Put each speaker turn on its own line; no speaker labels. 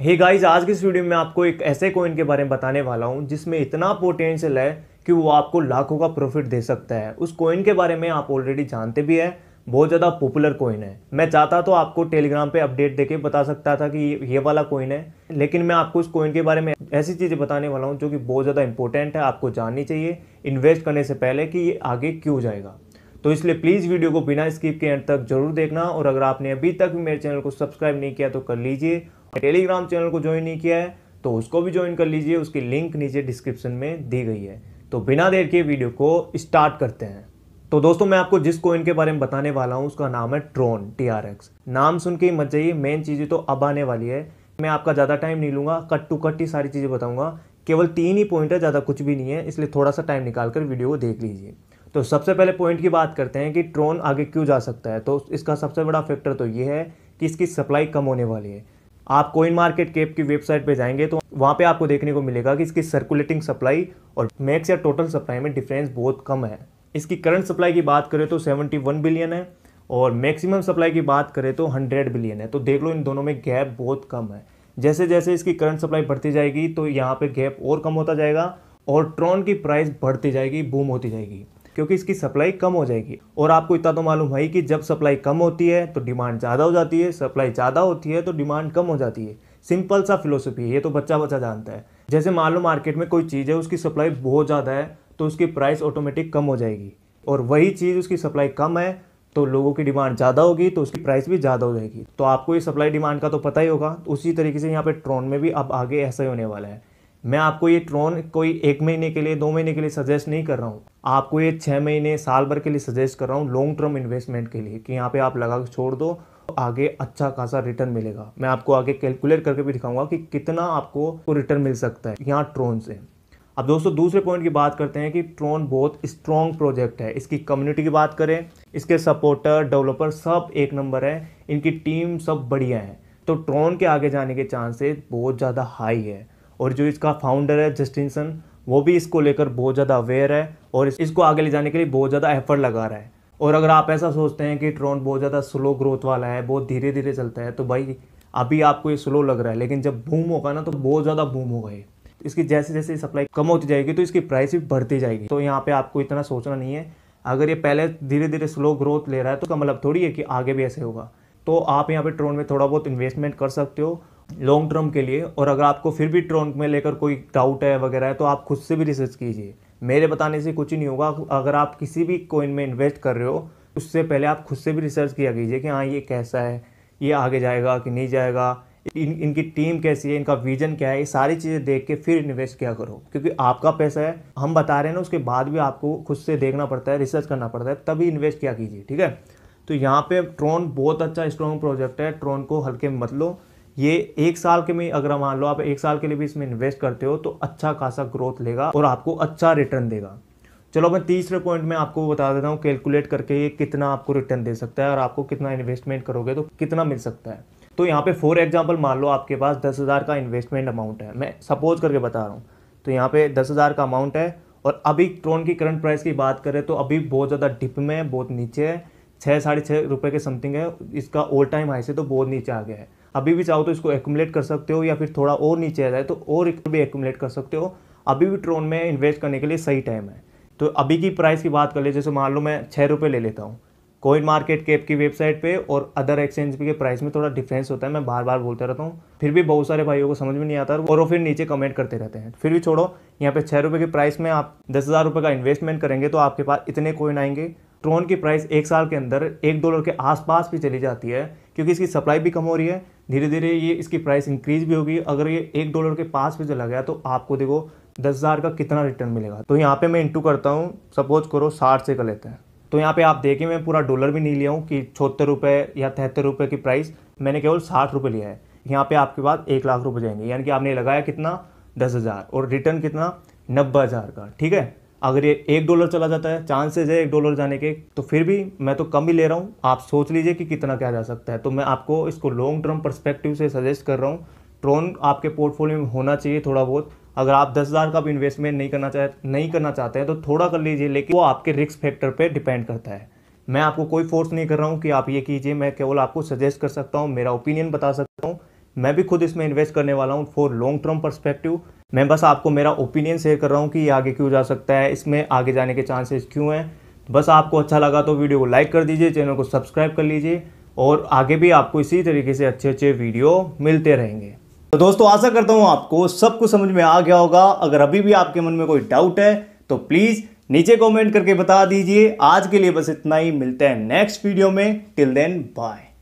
hey guys आज की इस वीडियो में आपको एक ऐसे कॉइन के बारे में बताने वाला हूँ जिसमें इतना पोटेंशियल है कि वो आपको लाखों का प्रॉफिट दे सकता है उस कोइन के बारे में आप ऑलरेडी जानते भी है बहुत ज़्यादा पॉपुलर कोइन है मैं चाहता तो आपको टेलीग्राम पे अपडेट देके बता सकता था कि ये वाला कोइन है लेकिन मैं आपको इस कोइन के बारे में ऐसी चीज़ें बताने वाला हूँ जो कि बहुत ज़्यादा इंपॉर्टेंट है आपको जाननी चाहिए इन्वेस्ट करने से पहले कि ये आगे क्यों जाएगा तो इसलिए प्लीज़ वीडियो को बिना स्किप के एंड तक जरूर देखना और अगर आपने अभी तक मेरे चैनल को सब्सक्राइब नहीं किया तो कर लीजिए टेलीग्राम चैनल को ज्वाइन नहीं किया है तो उसको भी ज्वाइन कर लीजिए उसकी लिंक नीचे डिस्क्रिप्शन में दी गई है तो बिना देर के वीडियो को स्टार्ट करते हैं तो दोस्तों मैं आपको जिस कोइन के बारे में बताने वाला हूँ उसका नाम है ट्रोन टी आर एक्स नाम सुन के ही मत जाइए मेन चीज़ें तो अब आने वाली है मैं आपका ज़्यादा टाइम नहीं लूँगा कट टू कट ही सारी चीज़ें बताऊँगा केवल तीन ही पॉइंट है ज़्यादा कुछ भी नहीं है इसलिए थोड़ा सा टाइम निकाल कर वीडियो को देख लीजिए तो सबसे पहले पॉइंट की बात करते हैं कि ट्रोन आगे क्यों जा सकता है तो इसका सबसे बड़ा फैक्टर तो ये है कि इसकी सप्लाई कम होने वाली है आप कोइन मार्केट कैप की वेबसाइट पे जाएंगे तो वहाँ पे आपको देखने को मिलेगा कि इसकी सर्कुलेटिंग सप्लाई और मैक्स या टोटल सप्लाई में डिफरेंस बहुत कम है इसकी करंट सप्लाई की बात करें तो 71 बिलियन है और मैक्सिमम सप्लाई की बात करें तो 100 बिलियन है तो देख लो इन दोनों में गैप बहुत कम है जैसे जैसे इसकी करंट सप्लाई बढ़ती जाएगी तो यहाँ पर गैप और कम होता जाएगा और ट्रॉन की प्राइस बढ़ती जाएगी बूम होती जाएगी क्योंकि इसकी सप्लाई कम हो जाएगी और आपको इतना तो मालूम है कि जब सप्लाई कम होती है तो डिमांड ज़्यादा हो जाती है सप्लाई ज़्यादा होती है तो डिमांड कम हो जाती है सिंपल सा फिलोसफी है ये तो बच्चा बच्चा जानता है जैसे मान लो मार्केट में कोई चीज़ है उसकी सप्लाई बहुत ज़्यादा है तो उसकी प्राइस ऑटोमेटिक कम हो जाएगी और वही चीज़ उसकी सप्लाई कम है तो लोगों की डिमांड ज़्यादा होगी तो उसकी प्राइस भी ज़्यादा हो जाएगी तो आपको ये सप्लाई डिमांड का तो पता ही होगा उसी तरीके से यहाँ पे ट्रोन में भी अब आगे ऐसा ही होने वाला है मैं आपको ये ट्रोन कोई एक महीने के लिए दो महीने के लिए सजेस्ट नहीं कर रहा हूँ आपको ये छः महीने साल भर के लिए सजेस्ट कर रहा हूँ लॉन्ग टर्म इन्वेस्टमेंट के लिए कि यहाँ पे आप लगा के छोड़ दो आगे अच्छा खासा रिटर्न मिलेगा मैं आपको आगे कैलकुलेट करके भी दिखाऊंगा कि कितना आपको रिटर्न मिल सकता है यहाँ ट्रोन से अब दोस्तों दूसरे पॉइंट की बात करते हैं कि ट्रोन बहुत स्ट्रॉन्ग प्रोजेक्ट है इसकी कम्युनिटी की बात करें इसके सपोर्टर डेवलपर सब एक नंबर है इनकी टीम सब बढ़िया है तो ट्रोन के आगे जाने के चांसेस बहुत ज़्यादा हाई है और जो इसका फाउंडर है जस्टिनसन वो भी इसको लेकर बहुत ज़्यादा अवेयर है और इसको आगे ले जाने के लिए बहुत ज़्यादा एफर्ट लगा रहा है और अगर आप ऐसा सोचते हैं कि ट्रोन बहुत ज़्यादा स्लो ग्रोथ वाला है बहुत धीरे धीरे चलता है तो भाई अभी आपको ये स्लो लग रहा है लेकिन जब बूम होगा ना तो बहुत ज़्यादा बूम होगा ये इसकी जैसे जैसे सप्लाई कम होती जाएगी तो इसकी प्राइस भी बढ़ती जाएगी तो यहाँ पे आपको इतना सोचना नहीं है अगर ये पहले धीरे धीरे स्लो ग्रोथ ले रहा है तो का मतलब थोड़ी है कि आगे भी ऐसे होगा तो आप यहाँ पे ट्रोन में थोड़ा बहुत इन्वेस्टमेंट कर सकते हो लॉन्ग टर्म के लिए और अगर आपको फिर भी ट्रोन में लेकर कोई डाउट है वगैरह है तो आप खुद से भी रिसर्च कीजिए मेरे बताने से कुछ ही नहीं होगा अगर आप किसी भी कोइन में इन्वेस्ट कर रहे हो उससे पहले आप खुद से भी रिसर्च किया कीजिए कि हाँ ये कैसा है ये आगे जाएगा कि नहीं जाएगा इन इनकी टीम कैसी है इनका विजन क्या है ये सारी चीज़ें देख के फिर इन्वेस्ट किया करो क्योंकि आपका पैसा है हम बता रहे हैं ना उसके बाद भी आपको खुद से देखना पड़ता है रिसर्च करना पड़ता है तभी इन्वेस्ट किया कीजिए ठीक है तो यहाँ पे ट्रोन बहुत अच्छा स्ट्रॉन्ग प्रोजेक्ट है ट्रोन को हल्के मत लो ये एक साल के में अगर मान लो आप एक साल के लिए भी इसमें इन्वेस्ट करते हो तो अच्छा खासा ग्रोथ लेगा और आपको अच्छा रिटर्न देगा चलो मैं तीसरे पॉइंट में आपको बता देता हूँ कैलकुलेट करके ये कितना आपको रिटर्न दे सकता है और आपको कितना इन्वेस्टमेंट करोगे तो कितना मिल सकता है तो यहाँ पे फॉर एग्जाम्पल मान लो आपके पास दस हज़ार का इन्वेस्टमेंट अमाउंट है मैं सपोज करके बता रहा हूँ तो यहाँ पे दस हज़ार का अमाउंट है और अभी ट्रोन की करंट प्राइस की बात करें तो अभी बहुत ज़्यादा डिप में है बहुत नीचे है छः साढ़े छः रुपये के समथिंग है इसका ओल्ड टाइम हाई से तो बहुत नीचे आ गया है अभी भी चाहो तो इसको एकुमलेट कर सकते हो या फिर थोड़ा और नीचे आ जाए तो और भी एकुमलेट कर सकते हो अभी भी ट्रोन में इन्वेस्ट करने के लिए सही टाइम है तो अभी की प्राइस की बात कर ले जैसे मान लो मैं छः रुपये ले लेता हूँ कोइन मार्केट कैप की वेबसाइट पे और अदर एक्सचेंज के प्राइस में थोड़ा डिफरेंस होता है मैं बार बार बोलते रहता हूँ फिर भी बहुत सारे भाइयों को समझ में नहीं आता और वो फिर नीचे कमेंट करते रहते हैं फिर भी छोड़ो यहाँ पे छः रुपये की प्राइस में आप दस हज़ार रुपये का इन्वेस्टमेंट करेंगे तो आपके पास इतने कोइन आएंगे ट्रोन की प्राइस एक साल के अंदर एक डॉलर के आसपास भी चली जाती है क्योंकि इसकी सप्लाई भी कम हो रही है धीरे धीरे ये इसकी प्राइस इंक्रीज भी होगी अगर ये एक डॉलर के पास भी चला गया तो आपको देखो दस हज़ार का कितना रिटर्न मिलेगा तो यहाँ पे मैं इंटू करता हूँ सपोज करो साठ से कर लेते हैं तो यहाँ पे आप देखें मैं पूरा डॉलर भी नहीं लिया हूँ कि छहत्तर रुपये या तिहत्तर रुपये की प्राइस मैंने केवल साठ रुपये लिया है यहाँ पे आपके पास एक लाख रुपये जाएंगे यानी कि आपने लगाया कितना दस हज़ार और रिटर्न कितना नब्बे हज़ार का ठीक है अगर ये एक डॉलर चला जाता है चांसेज है एक डॉलर जाने के तो फिर भी मैं तो कम ही ले रहा हूँ आप सोच लीजिए कि कितना क्या जा सकता है तो मैं आपको इसको लॉन्ग टर्म परस्पेक्टिव से सजेस्ट कर रहा हूँ ट्रोन आपके पोर्टफोलियो में होना चाहिए थोड़ा बहुत अगर आप दस हज़ार का भी इन्वेस्टमेंट नहीं करना चाहे नहीं करना चाहते हैं तो थोड़ा कर लीजिए लेकिन वो आपके रिस्क फैक्टर पर डिपेंड करता है मैं आपको कोई फोर्स नहीं कर रहा हूँ कि आप ये कीजिए मैं केवल आपको सजेस्ट कर सकता हूँ मेरा ओपिनियन बता सकता हूँ मैं भी खुद इसमें इन्वेस्ट करने वाला हूँ फॉर लॉन्ग टर्म परस्पेक्टिव मैं बस आपको मेरा ओपिनियन शेयर कर रहा हूँ कि ये आगे क्यों जा सकता है इसमें आगे जाने के चांसेस क्यों हैं तो बस आपको अच्छा लगा तो वीडियो को लाइक कर दीजिए चैनल को सब्सक्राइब कर लीजिए और आगे भी आपको इसी तरीके से अच्छे अच्छे वीडियो मिलते रहेंगे तो दोस्तों आशा करता हूँ आपको सब कुछ समझ में आ गया होगा अगर अभी भी आपके मन में कोई डाउट है तो प्लीज़ नीचे कमेंट करके बता दीजिए आज के लिए बस इतना ही मिलते हैं नेक्स्ट वीडियो में टिल देन बाय